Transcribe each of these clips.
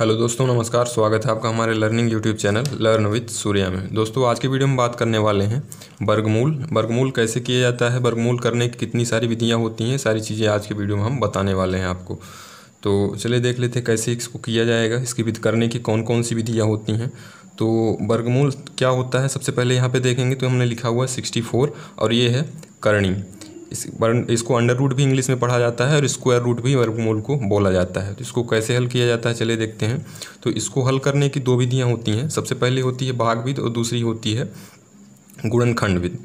hello दोस्तों नमस्कार स्वागत है आपका हमारे learning YouTube channel learn with Surya में दोस्तों आज के वीडियो में बात करने वाले हैं वर्गमूल वर्गमूल कैसे किया जाता है वर्गमूल करने की कितनी सारी विधियां होती हैं सारी चीज़ें आज के वीडियो में हम बताने वाले हैं आपको तो चलिए देख लेते हैं कैसे इसको किया जाएगा इसकी विधि करने की कौन कौन सी विधियाँ होती हैं तो वर्गमूल क्या होता है सबसे पहले यहाँ पर देखेंगे तो हमने लिखा हुआ है सिक्सटी और ये है करणी इस इसको अंडर रूट भी इंग्लिश में पढ़ा जाता है और स्क्वायर रूट भी वर्गमूल को बोला जाता है तो इसको कैसे हल किया जाता है चले देखते हैं तो इसको हल करने की दो विधियाँ होती हैं सबसे पहले होती है भागविद और दूसरी होती है गुणनखंडविद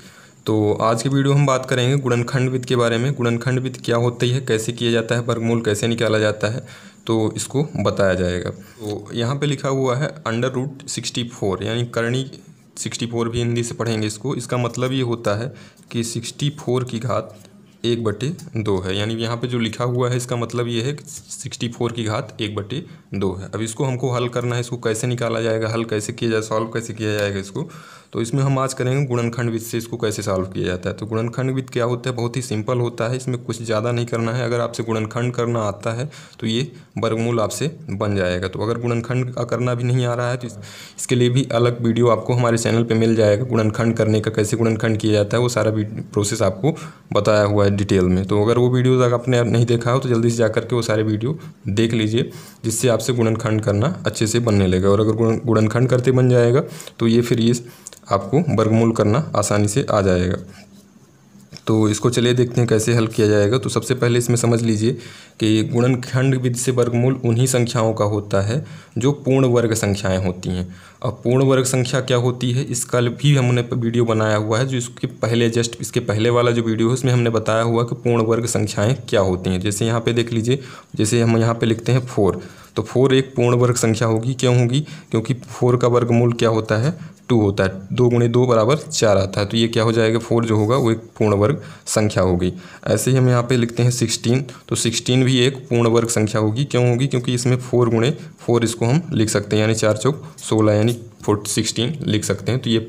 तो आज की वीडियो हम बात करेंगे गुणनखंड विद के बारे में गुणनखंड विद क्या होती है कैसे किया जाता है वर्गमूल कैसे निकाला जाता है तो इसको बताया जाएगा तो यहाँ पे लिखा हुआ है अंडर रूट सिक्सटी फोर यानी करणी सिक्सटी फोर भी हिंदी से पढ़ेंगे इसको इसका मतलब ये होता है कि सिक्सटी फोर की घात एक बटे दो है यानी यहाँ पे जो लिखा हुआ है इसका मतलब ये है कि सिक्सटी फोर की घात एक बटे दो है अब इसको हमको हल करना है इसको कैसे निकाला जाएगा हल कैसे किया जाए सॉल्व कैसे किया जाएगा इसको तो इसमें हम आज करेंगे गुणनखंड विद से इसको कैसे सॉल्व किया जाता है तो गुणनखंड विद क्या होता है बहुत ही सिंपल होता है इसमें कुछ ज़्यादा नहीं करना है अगर आपसे गुणनखंड करना आता है तो ये वर्गमूल आपसे बन जाएगा तो अगर गुणनखंड का करना भी नहीं आ रहा है तो इसके लिए भी अलग वीडियो आपको हमारे चैनल पर मिल जाएगा गुणनखंड करने का कैसे गुणनखंड किया जाता है वो सारा प्रोसेस आपको बताया हुआ है डिटेल में तो अगर वो वीडियोज़ अगर आपने नहीं देखा हो तो जल्दी से जा करके वो सारे वीडियो देख लीजिए जिससे आपसे गुणनखंड करना अच्छे से बनने लगेगा और अगर गुणनखंड करते बन जाएगा तो ये फिर ये आपको वर्गमूल करना आसानी से आ जाएगा तो इसको चलिए देखते हैं कैसे हल किया जाएगा तो सबसे पहले इसमें समझ लीजिए कि गुणनखंड विधि से वर्गमूल उन्हीं संख्याओं का होता है जो पूर्ण वर्ग संख्याएं होती हैं अब पूर्ण वर्ग संख्या क्या होती है इसका भी हमने वीडियो बनाया हुआ है जो इसके पहले जस्ट इसके पहले वाला जो वीडियो है उसमें हमने बताया हुआ कि पूर्ण वर्ग संख्याएँ क्या होती हैं जैसे यहाँ पर देख लीजिए जैसे हम यहाँ पर लिखते हैं फोर तो फोर एक पूर्ण वर्ग संख्या होगी क्यों होगी क्योंकि फोर का वर्गमूल क्या होता है टू होता है दो गुणे दो बराबर चार आता है तो ये क्या हो जाएगा फोर जो होगा वो एक पूर्ण वर्ग संख्या होगी ऐसे ही हम यहाँ पे लिखते हैं सिक्सटीन तो सिक्सटीन भी एक पूर्ण वर्ग संख्या होगी क्यों होगी क्योंकि इसमें फोर गुणे फोर इसको हम लिख सकते हैं यानी चार चौक सोलह यानी फोर्ट सिक्सटीन लिख सकते हैं तो ये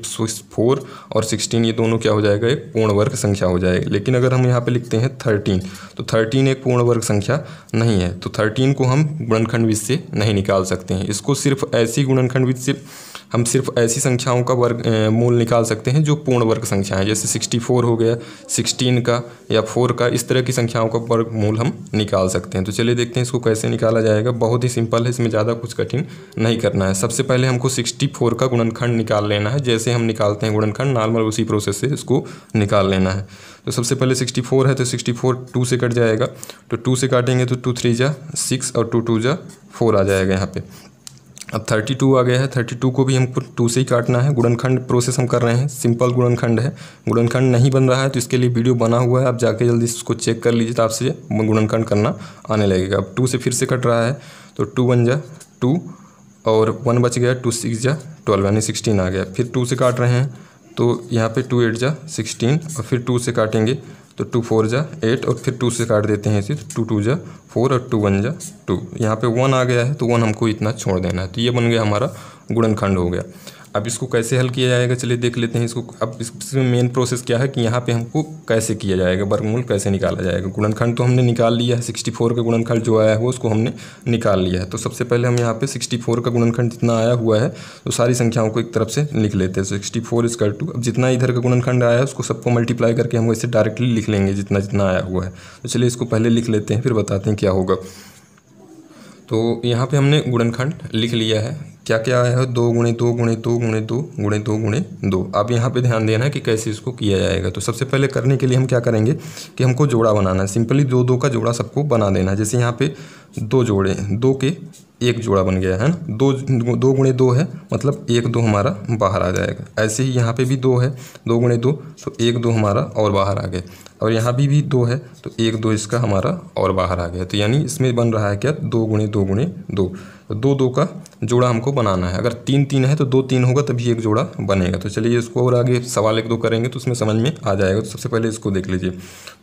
फोर और सिक्सटीन ये दोनों क्या हो जाएगा एक पूर्ण वर्ग संख्या हो जाएगी लेकिन अगर हम यहाँ पे लिखते हैं थर्टीन तो थर्टीन एक पूर्ण वर्ग संख्या नहीं है तो थर्टीन को हम गुणनखंड विध से नहीं निकाल सकते हैं इसको सिर्फ ऐसी गुणनखंड विध से हम सिर्फ ऐसी संख्याओं का वर्ग मूल निकाल सकते हैं जो पूर्ण वर्ग संख्या है जैसे सिक्सटी फोर हो गया सिक्सटीन का या फोर का इस तरह की संख्याओं का वर्ग मूल हम निकाल सकते हैं तो चलिए देखते हैं इसको कैसे निकाला जाएगा बहुत ही सिंपल है इसमें ज़्यादा कुछ कठिन नहीं करना है सबसे पहले हमको सिक्सटी फोर का गुणनखंड निकाल लेना है जैसे हम निकालते हैं गुणनखंड नॉर्मल उसी प्रोसेस से इसको निकाल लेना है तो सबसे पहले सिक्सटी फोर है तो सिक्सटी फोर टू से कट जाएगा तो टू से काटेंगे तो टू थ्री जा सिक्स और टू टू जा फोर आ जाएगा यहाँ पे अब थर्टी टू आ गया है थर्टी टू को भी हमको टू से ही काटना है गुणनखंड प्रोसेस हम कर रहे हैं सिंपल गुणनखंड है गुणनखंड नहीं बन रहा है तो इसके लिए वीडियो बना हुआ है आप जाके जल्दी इसको चेक कर लीजिए तो आपसे गुणनखंड करना आने लगेगा अब टू से फिर से कट रहा है तो टू बन जा टू और वन बच गया टू सिक्स जा ट्वेल्व यानी सिक्सटीन आ गया फिर टू से काट रहे हैं तो यहाँ पे टू एट जा सिक्सटीन और फिर टू से काटेंगे तो टू फोर जा एट और फिर टू से काट देते हैं इसे टू टू जा फोर और टू वन जा टू यहाँ पे वन आ गया है तो वन हमको इतना छोड़ देना है तो ये बन गया हमारा गुणनखंड हो गया अब इसको कैसे हल किया जाएगा चलिए देख लेते हैं इसको अब इसमें मेन प्रोसेस क्या है कि यहाँ पे हमको कैसे किया जाएगा वर्गमूल कैसे निकाला जाएगा गुणनखंड तो हमने निकाल लिया है सिक्सटी फोर का गुणनखंड जो आया है उसको हमने निकाल लिया है तो सबसे पहले हम यहाँ पे सिक्सटी फोर का गुणनखंड जितना आया हुआ है तो सारी संख्याओं को एक तरफ से लिख लेते हैं सिक्सटी फोर स्क्वायर टू अब जितना इधर का गुणनखंड आया है उसको सबको मल्टीप्लाई करके हम इसे डायरेक्टली लिख लेंगे जितना जितना आया हुआ है तो चलिए इसको पहले लिख लेते हैं फिर बताते हैं क्या होगा तो यहाँ पे हमने गुणनखंड लिख लिया है क्या क्या आया है दो गुणे दो गुणे दो गुणे दो गुणे दो गुणे दो अब यहाँ पे ध्यान देना है कि कैसे इसको किया जाएगा तो सबसे पहले करने के लिए हम क्या करेंगे कि हमको जोड़ा बनाना है सिंपली दो दो का जोड़ा सबको बना देना है जैसे यहाँ पे दो जोड़े दो के एक जोड़ा बन गया है ना दो दो गुणे दो है मतलब एक दो हमारा बाहर आ जाएगा ऐसे ही यहाँ पे भी दो है दो गुणे दो तो एक दो हमारा और बाहर आ गया और यहाँ भी भी दो है तो एक दो इसका हमारा और बाहर आ गया तो यानी इसमें बन रहा है क्या दो गुणे दो गुणे दो तो दो दो का जोड़ा हमको बनाना है अगर तीन तीन है तो दो तीन होगा तभी एक जोड़ा बनेगा तो चलिए इसको और आगे सवाल एक दो करेंगे तो उसमें समझ में आ जाएगा तो सबसे पहले इसको देख लीजिए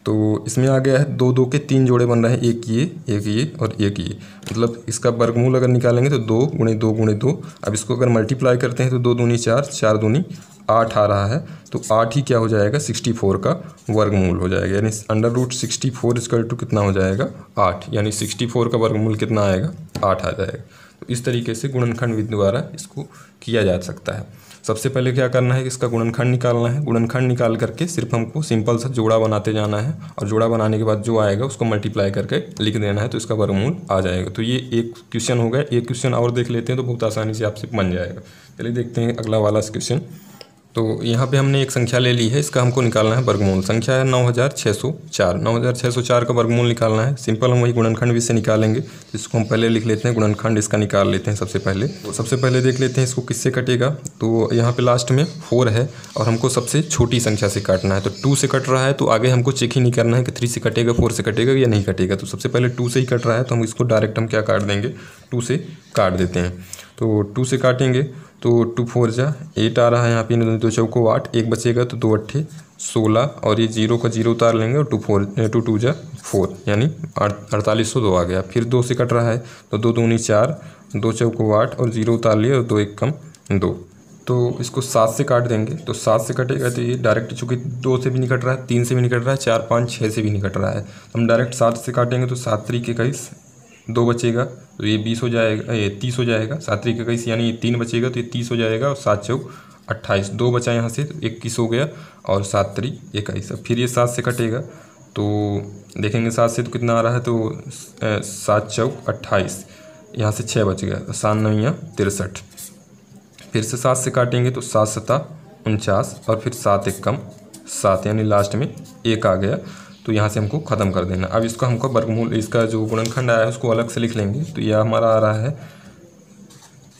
तो इसमें आ गया है दो दो के तीन जोड़े बन रहे हैं एक ये एक ये और एक ये मतलब इसका वर्गमूल अगर निकालेंगे तो दो गुणे दो गुणे दो अब इसको अगर मल्टीप्लाई करते हैं तो दो दूनी चार चार दूनी आठ आ रहा है तो आठ ही क्या हो जाएगा सिक्सटी फोर का वर्गमूल हो जाएगा यानी under root sixty four square two कितना हो जाएगा आठ यानी सिक्सटी फोर का वर्गमूल कितना आएगा आठ आ जाएगा तो इस तरीके से गुणनखंड विधि द्वारा इसको किया जा सकता है सबसे पहले क्या करना है कि इसका गुणनखंड निकालना है गुणनखंड निकाल करके सिर्फ हमको सिंपल सा जोड़ा बनाते जाना है और जोड़ा बनाने के बाद जो आएगा उसको मल्टीप्लाई करके लिख देना है तो इसका वर्गमूल आ जाएगा तो ये एक क्वेश्चन होगा एक क्वेश्चन और देख लेते हैं तो बहुत आसानी से आपसे बन जाएगा चलिए देखते हैं अगला वाला क्वेश्चन तो यहाँ पे हमने एक संख्या ले ली है इसका हमको निकालना है वर्गमूल संख्या है नौ हज़ार छः सौ चार नौ हज़ार छः सौ चार का वर्गमूल निकालना है सिंपल हम वही गुणनखंड भी से निकालेंगे इसको हम पहले लिख लेते हैं गुणनखंड इसका निकाल लेते हैं सबसे पहले तो सबसे पहले देख लेते हैं इसको किससे कटेगा तो यहाँ पर लास्ट में फोर है और हमको सबसे छोटी संख्या से काटना है तो टू से कट रहा है तो आगे हमको चेक ही नहीं करना है कि थ्री से कटेगा फोर से कटेगा या नहीं कटेगा तो सबसे पहले टू से ही कट रहा है तो हम इसको डायरेक्ट हम क्या काट देंगे टू से काट देते हैं तो टू से काटेंगे तो टू फोर जा एट आ रहा है यहाँ पे दो चौको आठ एक बचेगा तो दो अट्ठे सोलह और ये जीरो का जीरो उतार लेंगे और टू फोर टू टू जा फोर यानी अड़तालीस सौ दो आ गया फिर दो से कट रहा है तो दो दूनी चार दो चौको आठ और जीरो उतार लिए और दो एक कम दो तो इसको सात से काट देंगे तो सात से कटेगा तो ये डायरेक्ट चूँकि दो से भी नहीं कट रहा है तीन से भी नहीं कट रहा है चार पाँच छः से भी नहीं कट रहा है हम डायरेक्ट सात से काटेंगे तो सात तरीके का ही दो बचेगा तो ये बीस हो जाएगा ये तीस हो जाएगा सात तरीके इक्कीस यानी ये तीन बचेगा तो ये तीस हो जाएगा और सात चौक अट्ठाईस दो बचा यहाँ से तो इक्कीस हो गया और सात तरी इक्कीस फिर ये सात से कटेगा तो देखेंगे सात से तो कितना आ रहा है तो सात चौक अट्ठाईस यहाँ से छः बच गया सात नवियाँ तिरसठ फिर से सात से काटेंगे तो सात सता उनचास और फिर सात एक कम सात यानी लास्ट में एक आ गया तो यहाँ से हमको ख़त्म कर देना अब इसका हमको वर्गमूल इसका जो गुणनखंड आया है उसको अलग से लिख लेंगे तो यह हमारा आ रहा है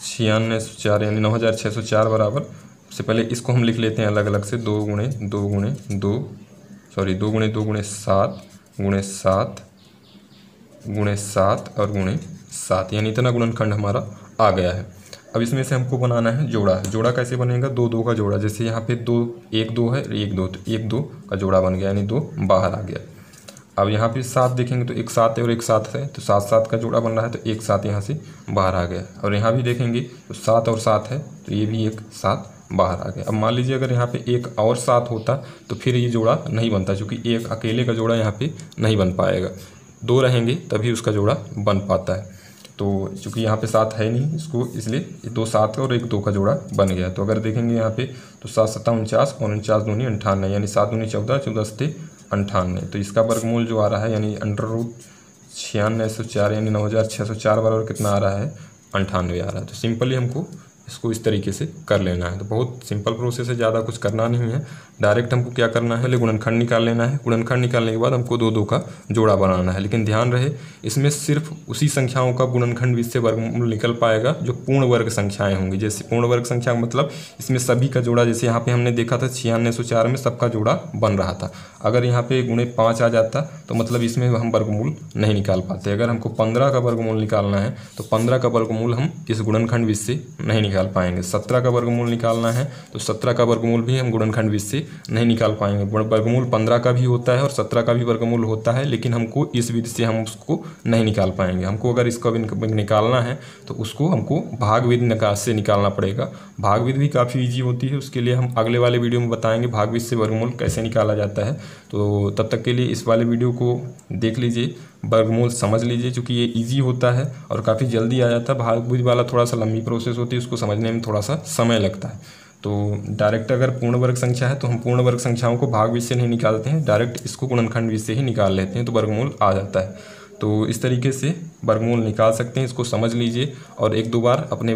छियानवे सौ चार यानी नौ हज़ार छः सौ चार बराबर सबसे पहले इसको हम लिख लेते हैं अलग अलग से दो गुणे दो गुणे दो सॉरी दो गुणे दो गुणे सात गुणे सात गुणे सात और गुणे सात यानी इतना गुणनखंड हमारा आ गया है अब इसमें से हमको बनाना है जोड़ा जोड़ा कैसे बनेगा दो दो का जोड़ा जैसे यहाँ पे दो एक दो है एक दो तो एक दो का जोड़ा बन गया यानी दो बाहर आ गया अब यहाँ पे सात देखेंगे तो एक सात है और एक सात है तो सात सात का जोड़ा बन रहा है तो एक सात यहाँ से बाहर आ गया और यहाँ भी देखेंगे तो सात और सात है तो ये भी एक सात बाहर आ गया अब मान लीजिए अगर यहाँ पे एक और सात होता तो फिर ये जोड़ा नहीं बनता क्योंकि एक अकेले का जोड़ा यहाँ पे नहीं बन पाएगा दो रहेंगे तभी उसका जोड़ा बन पाता है तो चूँकि यहाँ पे सात है नहीं इसको इसलिए दो सात और एक दो का जोड़ा बन गया तो अगर देखेंगे यहाँ पे तो सात सत्ता उनचास और उनचास दूनी अंठानवे यानी सात दूनी चौदह चौदह सत्ते अंठानवे तो इसका वर्गमूल जो आ रहा है यानी अंडर रूट छियानवे सौ चार यानी नौ हज़ार छः सौ चार बार और कितना आ रहा है अंठानवे आ रहा है तो सिंपली हमको इसको इस तरीके से कर लेना है तो बहुत सिंपल प्रोसेस है ज़्यादा कुछ करना नहीं है डायरेक्ट हमको क्या करना है पहले गुणनखंड निकाल लेना है गुणनखंड निकालने के बाद हमको दो दो का जोड़ा बनाना है लेकिन ध्यान रहे इसमें सिर्फ उसी संख्याओं का गुणनखंड बीच से वर्गमूल निकल पाएगा जो पूर्ण वर्ग संख्याएँ होंगी जैसे पूर्ण वर्ग संख्या मतलब इसमें सभी का जोड़ा जैसे यहाँ पर हमने देखा था छियानवे सौ चार में सबका जोड़ा बन रहा था अगर यहाँ पे गुणे पाँच आ जाता तो मतलब इसमें हम वर्गमूल नहीं निकाल पाते अगर हमको पंद्रह का वर्गमूल निकालना है तो पंद्रह का वर्गमूल हम इस गुणनखंड बीच से नहीं निकाल निकाल पाएंगे सत्रह का वर्गमूल निकालना है तो सत्रह का वर्गमूल भी हम गुणनखंड विधि से नहीं निकाल पाएंगे वर्गमूल पंद्रह का भी होता है और सत्रह का भी वर्गमूल होता है लेकिन हमको इस विधि से हम उसको नहीं निकाल पाएंगे हमको अगर इसका निकालना है तो उसको हमको भाग विधि से निकालना पड़ेगा भाग विधि भी काफ़ी ईजी होती है उसके लिए हम अगले वाले वीडियो में बताएंगे भाग विधि से वर्गमूल कैसे निकाला जाता है तो तब तक के लिए इस वाले वीडियो को देख लीजिए वर्गमूल समझ लीजिए क्योंकि ये इजी होता है और काफ़ी जल्दी आ जाता है भागभूज वाला थोड़ा सा लंबी प्रोसेस होती है उसको समझने में थोड़ा सा समय लगता है तो डायरेक्ट अगर पूर्ण वर्ग संख्या है तो हम पूर्ण वर्ग संख्याओं को भागबीज से नहीं निकालते हैं डायरेक्ट इसको गुणनखंड बीज से ही निकाल लेते हैं तो वर्गमूल आ जाता है तो इस तरीके से वर्गमूल निकाल सकते हैं इसको समझ लीजिए और एक दो बार अपने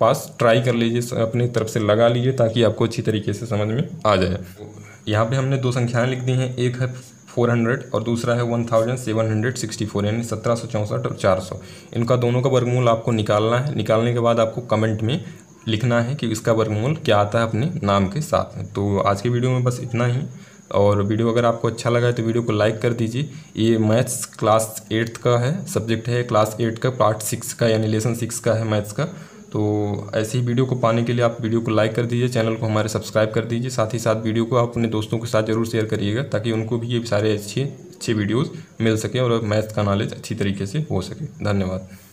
पास ट्राई कर लीजिए अपने तरफ से लगा लीजिए ताकि आपको अच्छी तरीके से समझ में आ जाए यहाँ पे हमने दो संख्याएं लिख दी हैं एक है फोर हंड्रेड और दूसरा है one thousand seven hundred sixty four यानी सत्रह सौ चौंसठ और चार सौ इनका दोनों का वर्गमूल आपको निकालना है निकालने के बाद आपको कमेंट में लिखना है कि इसका वर्गमूल क्या आता है अपने नाम के साथ में तो आज के वीडियो में बस इतना ही और वीडियो अगर आपको अच्छा लगा है तो वीडियो को लाइक कर दीजिए ये मैथ्स क्लास एट्थ का है सब्जेक्ट है क्लास एट का पार्ट सिक्स का यानी लेसन सिक्स का है मैथ्स का तो ऐसी वीडियो को पाने के लिए आप वीडियो को लाइक कर दीजिए चैनल को हमारे सब्सक्राइब कर दीजिए साथ ही साथ वीडियो को आप अपने दोस्तों के साथ ज़रूर शेयर करिएगा ताकि उनको भी ये सारे अच्छे अच्छे वीडियोज़ मिल सके और मैथ का नॉलेज अच्छी तरीके से हो सके धन्यवाद